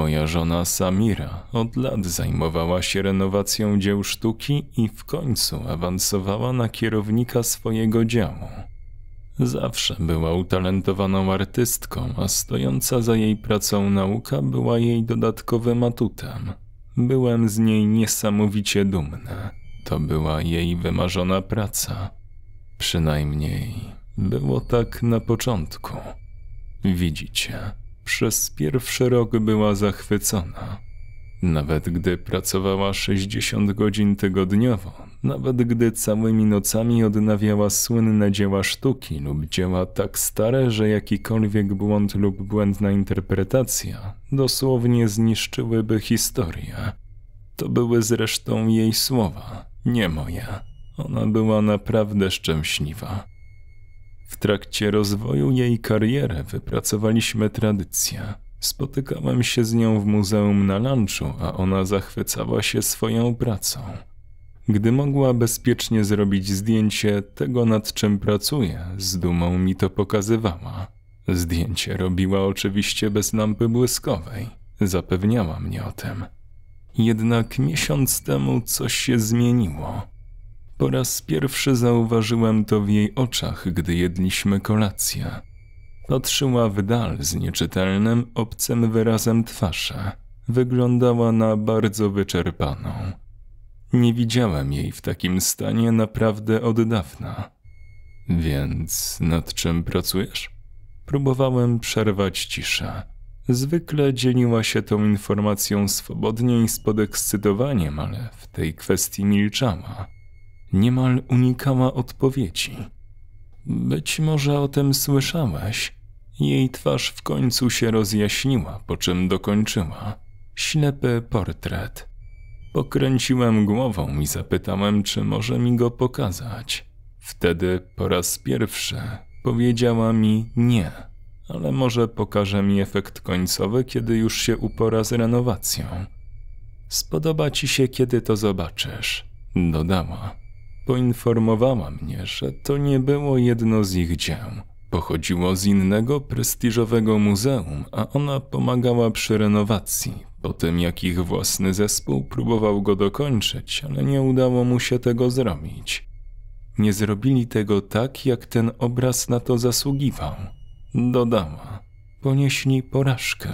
moja żona Samira od lat zajmowała się renowacją dzieł sztuki i w końcu awansowała na kierownika swojego działu. Zawsze była utalentowaną artystką, a stojąca za jej pracą nauka była jej dodatkowym atutem. Byłem z niej niesamowicie dumny. To była jej wymarzona praca. Przynajmniej było tak na początku. Widzicie przez pierwszy rok była zachwycona. Nawet gdy pracowała 60 godzin tygodniowo, nawet gdy całymi nocami odnawiała słynne dzieła sztuki lub dzieła tak stare, że jakikolwiek błąd lub błędna interpretacja dosłownie zniszczyłyby historię. To były zresztą jej słowa, nie moja. Ona była naprawdę szczęśliwa. W trakcie rozwoju jej kariery wypracowaliśmy tradycję. Spotykałem się z nią w muzeum na lunchu, a ona zachwycała się swoją pracą. Gdy mogła bezpiecznie zrobić zdjęcie tego, nad czym pracuje, z dumą mi to pokazywała. Zdjęcie robiła oczywiście bez lampy błyskowej. Zapewniała mnie o tym. Jednak miesiąc temu coś się zmieniło. Po raz pierwszy zauważyłem to w jej oczach, gdy jedliśmy kolację. Patrzyła w dal z nieczytelnym, obcym wyrazem twarza. Wyglądała na bardzo wyczerpaną. Nie widziałem jej w takim stanie naprawdę od dawna. Więc nad czym pracujesz? Próbowałem przerwać ciszę. Zwykle dzieliła się tą informacją swobodnie i z podekscytowaniem, ale w tej kwestii milczała. Niemal unikała odpowiedzi. Być może o tym słyszałaś. Jej twarz w końcu się rozjaśniła, po czym dokończyła. Ślepy portret. Pokręciłem głową i zapytałem, czy może mi go pokazać. Wtedy po raz pierwszy powiedziała mi nie, ale może pokaże mi efekt końcowy, kiedy już się upora z renowacją. Spodoba ci się, kiedy to zobaczysz, dodała poinformowała mnie, że to nie było jedno z ich dzieł. Pochodziło z innego prestiżowego muzeum, a ona pomagała przy renowacji, po tym jak ich własny zespół próbował go dokończyć, ale nie udało mu się tego zrobić. Nie zrobili tego tak, jak ten obraz na to zasługiwał. Dodała: Ponieśli porażkę.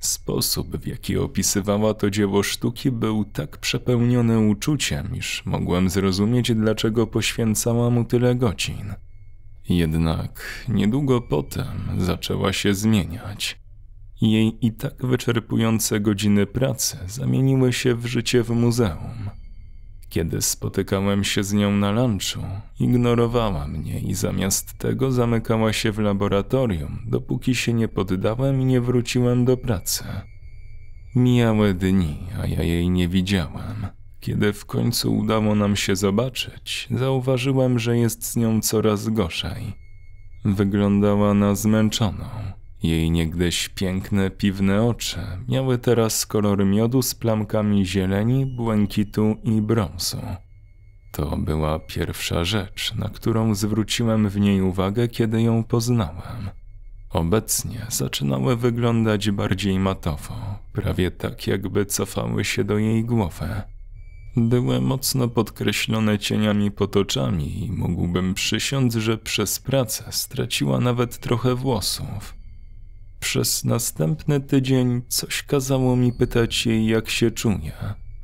Sposób, w jaki opisywała to dzieło sztuki, był tak przepełniony uczuciem, iż mogłem zrozumieć, dlaczego poświęcała mu tyle godzin. Jednak niedługo potem zaczęła się zmieniać. Jej i tak wyczerpujące godziny pracy zamieniły się w życie w muzeum. Kiedy spotykałem się z nią na lunchu, ignorowała mnie i zamiast tego zamykała się w laboratorium, dopóki się nie poddałem i nie wróciłem do pracy. Mijały dni, a ja jej nie widziałem. Kiedy w końcu udało nam się zobaczyć, zauważyłem, że jest z nią coraz gorzej. Wyglądała na zmęczoną. Jej niegdyś piękne piwne oczy miały teraz kolor miodu z plamkami zieleni, błękitu i brązu. To była pierwsza rzecz, na którą zwróciłem w niej uwagę, kiedy ją poznałem. Obecnie zaczynały wyglądać bardziej matowo, prawie tak jakby cofały się do jej głowy. Były mocno podkreślone cieniami potoczami i mógłbym przysiąc, że przez pracę straciła nawet trochę włosów. Przez następny tydzień coś kazało mi pytać jej, jak się czuje,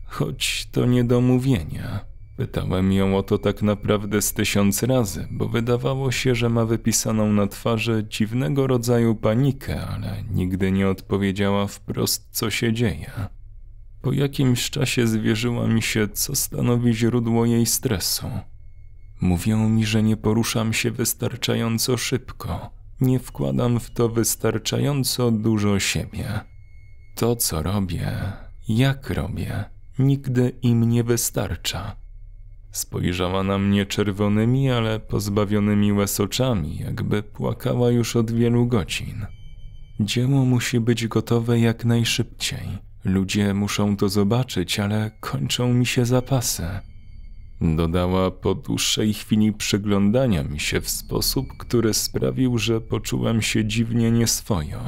choć to nie do mówienia. Pytałem ją o to tak naprawdę z tysiąc razy, bo wydawało się, że ma wypisaną na twarzy dziwnego rodzaju panikę, ale nigdy nie odpowiedziała wprost, co się dzieje. Po jakimś czasie zwierzyła mi się, co stanowi źródło jej stresu. Mówią mi, że nie poruszam się wystarczająco szybko, nie wkładam w to wystarczająco dużo siebie. To, co robię, jak robię, nigdy im nie wystarcza. Spojrzała na mnie czerwonymi, ale pozbawionymi łez oczami, jakby płakała już od wielu godzin. Dzieło musi być gotowe jak najszybciej. Ludzie muszą to zobaczyć, ale kończą mi się zapasy. Dodała po dłuższej chwili przyglądania mi się w sposób, który sprawił, że poczułem się dziwnie nieswojo.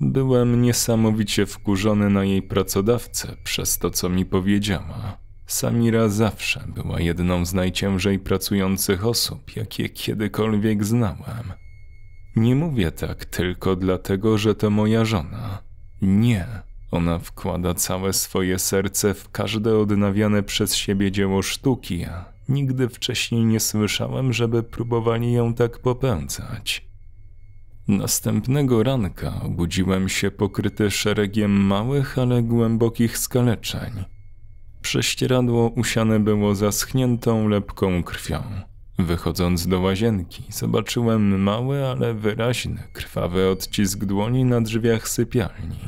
Byłem niesamowicie wkurzony na jej pracodawcę przez to, co mi powiedziała. Samira zawsze była jedną z najciężej pracujących osób, jakie kiedykolwiek znałem. Nie mówię tak tylko dlatego, że to moja żona. Nie, ona wkłada całe swoje serce w każde odnawiane przez siebie dzieło sztuki, a nigdy wcześniej nie słyszałem, żeby próbowali ją tak popędzać. Następnego ranka obudziłem się pokryty szeregiem małych, ale głębokich skaleczeń. Prześcieradło usiane było zaschniętą, lepką krwią. Wychodząc do łazienki, zobaczyłem mały, ale wyraźny, krwawy odcisk dłoni na drzwiach sypialni.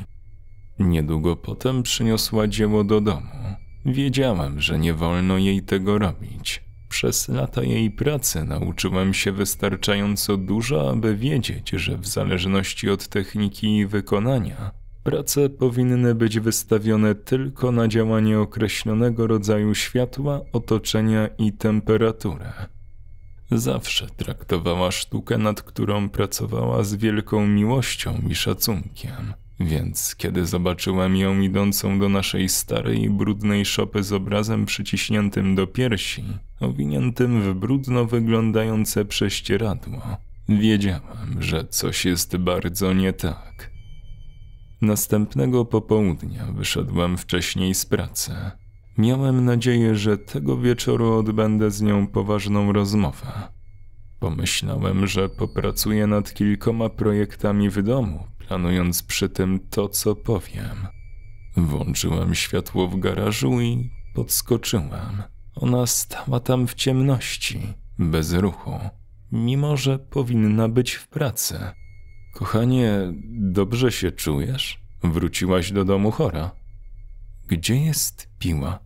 Niedługo potem przyniosła dzieło do domu. Wiedziałem, że nie wolno jej tego robić. Przez lata jej pracy nauczyłem się wystarczająco dużo, aby wiedzieć, że w zależności od techniki i wykonania, prace powinny być wystawione tylko na działanie określonego rodzaju światła, otoczenia i temperatury. Zawsze traktowała sztukę, nad którą pracowała z wielką miłością i szacunkiem. Więc kiedy zobaczyłem ją idącą do naszej starej, brudnej szopy z obrazem przyciśniętym do piersi, owiniętym w brudno wyglądające prześcieradło, wiedziałem, że coś jest bardzo nie tak. Następnego popołudnia wyszedłem wcześniej z pracy. Miałem nadzieję, że tego wieczoru odbędę z nią poważną rozmowę. Pomyślałem, że popracuję nad kilkoma projektami w domu, planując przy tym to, co powiem. Włączyłam światło w garażu i podskoczyłam. Ona stała tam w ciemności, bez ruchu, mimo że powinna być w pracy. Kochanie, dobrze się czujesz? Wróciłaś do domu chora. Gdzie jest piła?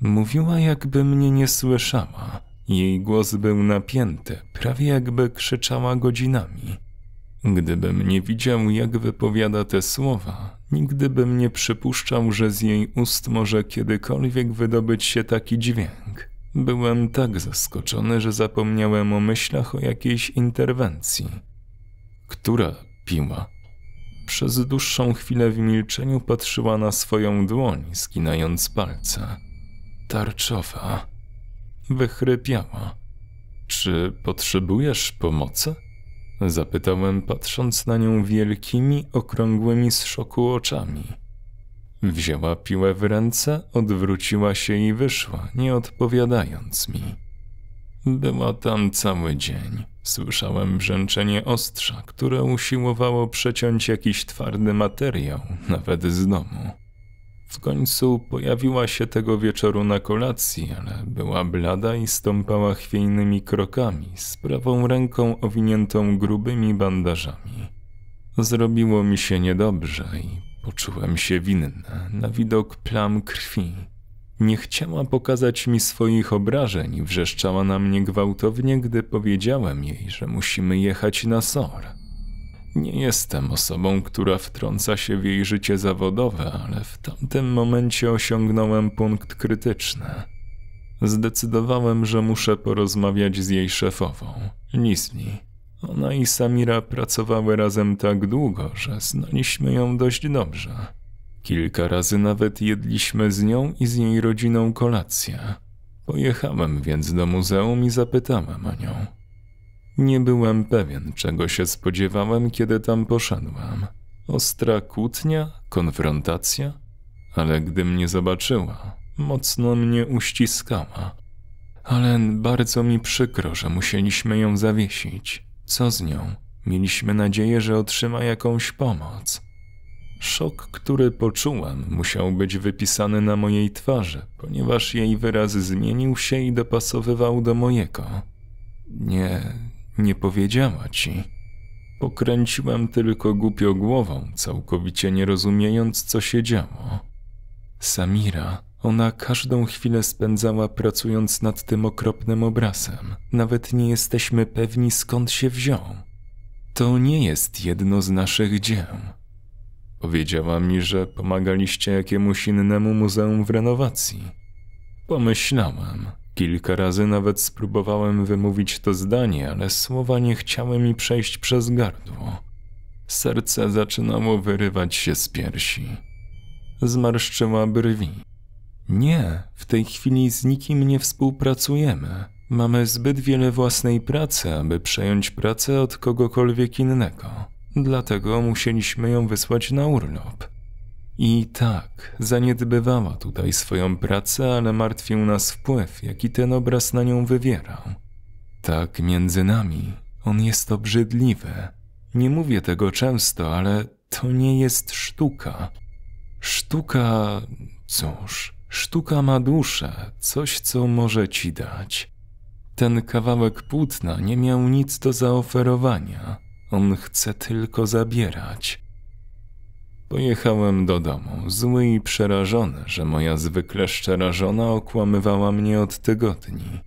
Mówiła, jakby mnie nie słyszała. Jej głos był napięty, prawie jakby krzyczała godzinami. Gdybym nie widział, jak wypowiada te słowa, nigdy bym nie przypuszczał, że z jej ust może kiedykolwiek wydobyć się taki dźwięk. Byłem tak zaskoczony, że zapomniałem o myślach o jakiejś interwencji. Która piła? Przez dłuższą chwilę w milczeniu patrzyła na swoją dłoń, skinając palce. Tarczowa. Wychrypiała. Czy potrzebujesz pomocy? Zapytałem, patrząc na nią wielkimi, okrągłymi z szoku oczami. Wzięła piłę w ręce, odwróciła się i wyszła, nie odpowiadając mi. Była tam cały dzień. Słyszałem brzęczenie ostrza, które usiłowało przeciąć jakiś twardy materiał, nawet z domu. W końcu pojawiła się tego wieczoru na kolacji, ale była blada i stąpała chwiejnymi krokami, z prawą ręką owiniętą grubymi bandażami. Zrobiło mi się niedobrze i poczułem się winna na widok plam krwi. Nie chciała pokazać mi swoich obrażeń i wrzeszczała na mnie gwałtownie, gdy powiedziałem jej, że musimy jechać na SOR. Nie jestem osobą, która wtrąca się w jej życie zawodowe, ale w tamtym momencie osiągnąłem punkt krytyczny. Zdecydowałem, że muszę porozmawiać z jej szefową, Nismi. Ona i Samira pracowały razem tak długo, że znaliśmy ją dość dobrze. Kilka razy nawet jedliśmy z nią i z jej rodziną kolację. Pojechałem więc do muzeum i zapytałem o nią. Nie byłem pewien, czego się spodziewałem, kiedy tam poszedłem. Ostra kłótnia, konfrontacja, ale gdy mnie zobaczyła, mocno mnie uściskała. Ale bardzo mi przykro, że musieliśmy ją zawiesić. Co z nią? Mieliśmy nadzieję, że otrzyma jakąś pomoc. Szok, który poczułem, musiał być wypisany na mojej twarzy, ponieważ jej wyraz zmienił się i dopasowywał do mojego. Nie, nie powiedziała ci. Pokręciłem tylko głupio głową, całkowicie nie rozumiejąc, co się działo. Samira, ona każdą chwilę spędzała pracując nad tym okropnym obrazem. Nawet nie jesteśmy pewni, skąd się wziął. To nie jest jedno z naszych dzieł. Powiedziała mi, że pomagaliście jakiemuś innemu muzeum w renowacji. Pomyślałem, Kilka razy nawet spróbowałem wymówić to zdanie, ale słowa nie chciały mi przejść przez gardło. Serce zaczynało wyrywać się z piersi. Zmarszczyła brwi. Nie, w tej chwili z nikim nie współpracujemy. Mamy zbyt wiele własnej pracy, aby przejąć pracę od kogokolwiek innego. Dlatego musieliśmy ją wysłać na urlop. I tak, zaniedbywała tutaj swoją pracę, ale martwił nas wpływ, jaki ten obraz na nią wywierał. Tak między nami, on jest obrzydliwy. Nie mówię tego często, ale to nie jest sztuka. Sztuka, cóż, sztuka ma duszę, coś co może ci dać. Ten kawałek płótna nie miał nic do zaoferowania. On chce tylko zabierać. Pojechałem do domu, zły i przerażony, że moja zwykle szczera żona okłamywała mnie od tygodni.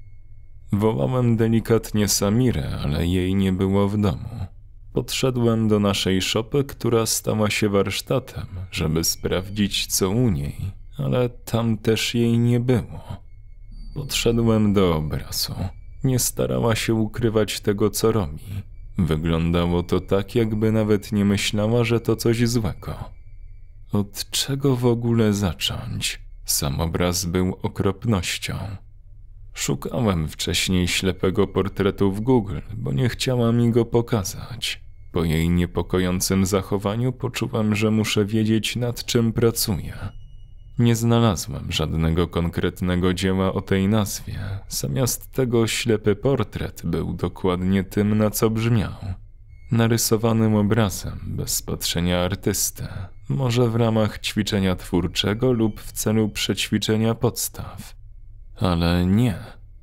Wołałem delikatnie Samirę, ale jej nie było w domu. Podszedłem do naszej szopy, która stała się warsztatem, żeby sprawdzić co u niej, ale tam też jej nie było. Podszedłem do obrazu. Nie starała się ukrywać tego, co robi. Wyglądało to tak, jakby nawet nie myślała, że to coś złego. Od czego w ogóle zacząć? Sam obraz był okropnością. Szukałem wcześniej ślepego portretu w Google, bo nie chciała mi go pokazać. Po jej niepokojącym zachowaniu poczułam, że muszę wiedzieć nad czym pracuję. Nie znalazłem żadnego konkretnego dzieła o tej nazwie, zamiast tego ślepy portret był dokładnie tym, na co brzmiał. Narysowanym obrazem bez patrzenia artysty, może w ramach ćwiczenia twórczego lub w celu przećwiczenia podstaw. Ale nie,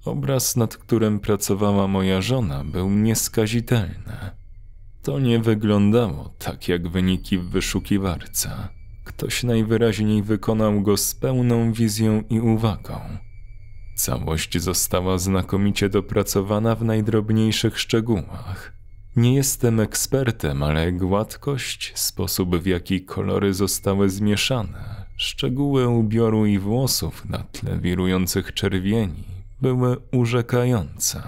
obraz, nad którym pracowała moja żona, był nieskazitelny. To nie wyglądało tak jak wyniki w wyszukiwarce. Ktoś najwyraźniej wykonał go z pełną wizją i uwagą. Całość została znakomicie dopracowana w najdrobniejszych szczegółach. Nie jestem ekspertem, ale gładkość, sposób w jaki kolory zostały zmieszane, szczegóły ubioru i włosów na tle wirujących czerwieni były urzekające.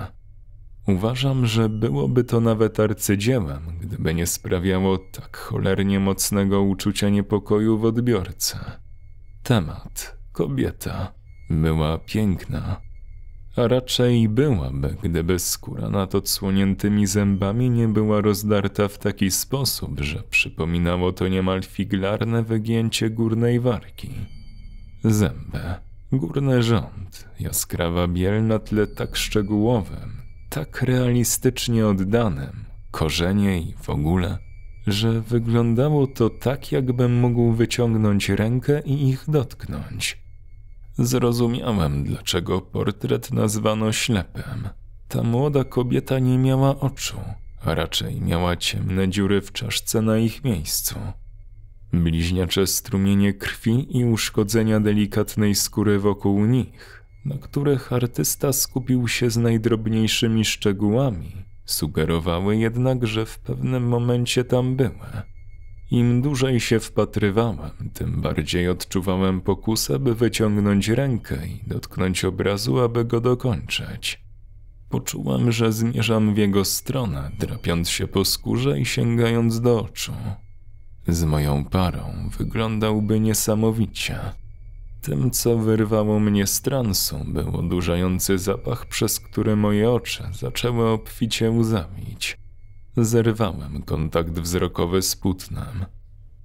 Uważam, że byłoby to nawet arcydziełem, gdyby nie sprawiało tak cholernie mocnego uczucia niepokoju w odbiorce. Temat, kobieta, była piękna, a raczej byłaby, gdyby skóra nad odsłoniętymi zębami nie była rozdarta w taki sposób, że przypominało to niemal figlarne wygięcie górnej warki. Zęby, górny rząd, jaskrawa biel na tle tak szczegółowym, tak realistycznie oddane, korzenie i w ogóle, że wyglądało to tak, jakbym mógł wyciągnąć rękę i ich dotknąć. Zrozumiałem, dlaczego portret nazwano ślepym. Ta młoda kobieta nie miała oczu, a raczej miała ciemne dziury w czaszce na ich miejscu. Bliźniacze strumienie krwi i uszkodzenia delikatnej skóry wokół nich na których artysta skupił się z najdrobniejszymi szczegółami, sugerowały jednak, że w pewnym momencie tam były. Im dłużej się wpatrywałem, tym bardziej odczuwałem pokusę, by wyciągnąć rękę i dotknąć obrazu, aby go dokończyć. Poczułem, że zmierzam w jego stronę, drapiąc się po skórze i sięgając do oczu. Z moją parą wyglądałby niesamowicie. Tym, co wyrwało mnie z transu, był odurzający zapach, przez który moje oczy zaczęły obficie łzamić. Zerwałem kontakt wzrokowy z płótnem.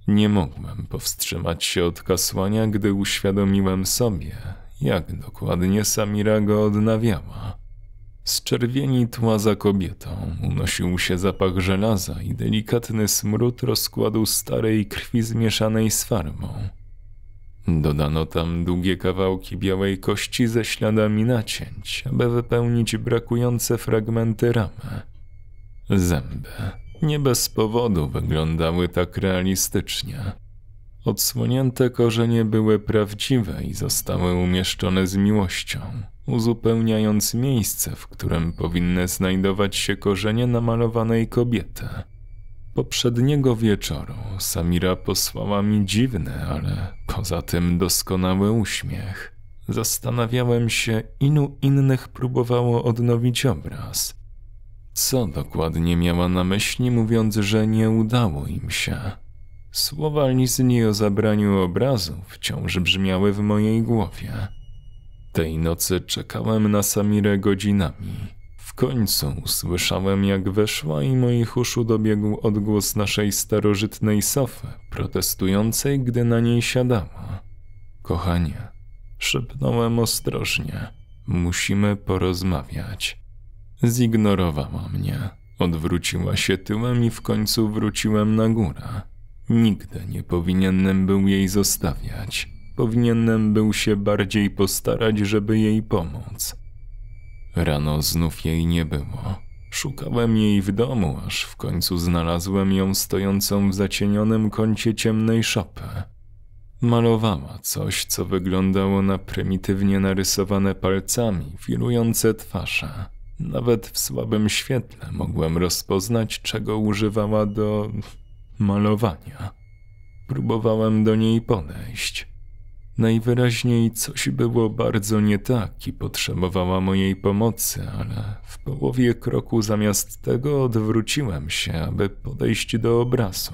Nie mogłem powstrzymać się od kasłania, gdy uświadomiłem sobie, jak dokładnie Samira go odnawiała. Z czerwieni tła za kobietą unosił się zapach żelaza i delikatny smród rozkładu starej krwi zmieszanej z farmą. Dodano tam długie kawałki białej kości ze śladami nacięć, aby wypełnić brakujące fragmenty ramy. Zęby nie bez powodu wyglądały tak realistycznie. Odsłonięte korzenie były prawdziwe i zostały umieszczone z miłością, uzupełniając miejsce, w którym powinny znajdować się korzenie namalowanej kobiety. Poprzedniego wieczoru Samira posłała mi dziwny, ale poza tym doskonały uśmiech. Zastanawiałem się, ilu innych próbowało odnowić obraz. Co dokładnie miała na myśli, mówiąc, że nie udało im się? Słowa Lizni o zabraniu obrazu wciąż brzmiały w mojej głowie. Tej nocy czekałem na Samirę godzinami końcu usłyszałem, jak weszła i moich uszu dobiegł odgłos naszej starożytnej sofy, protestującej, gdy na niej siadała. Kochanie, szepnąłem ostrożnie, musimy porozmawiać. Zignorowała mnie. Odwróciła się tyłem i w końcu wróciłem na górę. Nigdy nie powinienem był jej zostawiać. Powinienem był się bardziej postarać, żeby jej pomóc. Rano znów jej nie było. Szukałem jej w domu, aż w końcu znalazłem ją stojącą w zacienionym kącie ciemnej szopy. Malowała coś, co wyglądało na prymitywnie narysowane palcami, wirujące twarze. Nawet w słabym świetle mogłem rozpoznać, czego używała do malowania. Próbowałem do niej podejść. Najwyraźniej coś było bardzo nie tak i potrzebowała mojej pomocy, ale w połowie kroku zamiast tego odwróciłem się, aby podejść do obrazu.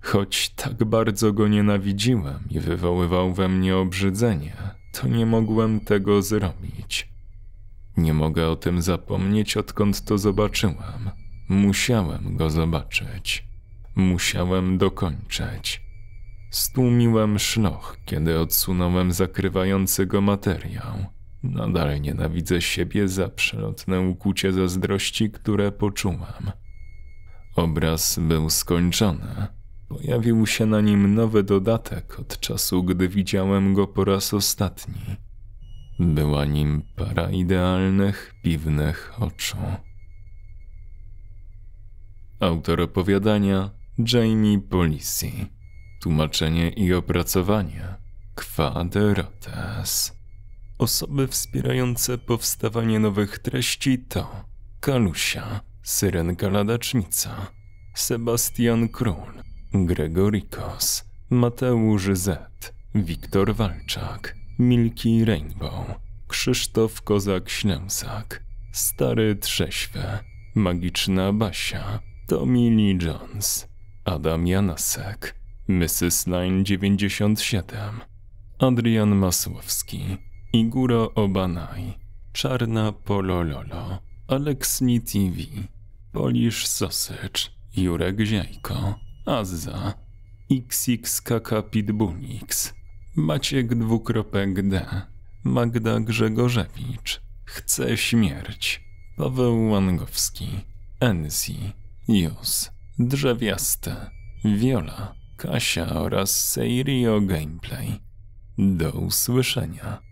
Choć tak bardzo go nienawidziłem i wywoływał we mnie obrzydzenie, to nie mogłem tego zrobić. Nie mogę o tym zapomnieć, odkąd to zobaczyłem. Musiałem go zobaczyć. Musiałem dokończyć. Stłumiłem szloch, kiedy odsunąłem zakrywający go materiał. Nadal nienawidzę siebie za przelotne ukucie zazdrości, które poczułam. Obraz był skończony. Pojawił się na nim nowy dodatek od czasu, gdy widziałem go po raz ostatni. Była nim para idealnych, piwnych oczu. Autor opowiadania Jamie Polisi tłumaczenie i opracowanie Quadrates. Osoby wspierające powstawanie nowych treści to Kalusia, Syrenka Ladacznica, Sebastian Król, Gregorikos, Mateusz Z, Wiktor Walczak, Milki Rainbow, Krzysztof Kozak-Ślęsak, Stary Trześwy, Magiczna Basia, Tommy Lee Jones, Adam Janasek, Mrs. Line 97, Adrian Masłowski, Iguro Obanaj, Czarna Polololo, Alex TV, Polish Sausage, Jurek Ziajko, Azza, XXKK Pitbunix, Maciek dwukropek D, Magda Grzegorzewicz, Chce Śmierć, Paweł Łangowski, Enzi, Jus, Drzewiaste, Wiola, Kasia oraz Seirio Gameplay. Do usłyszenia.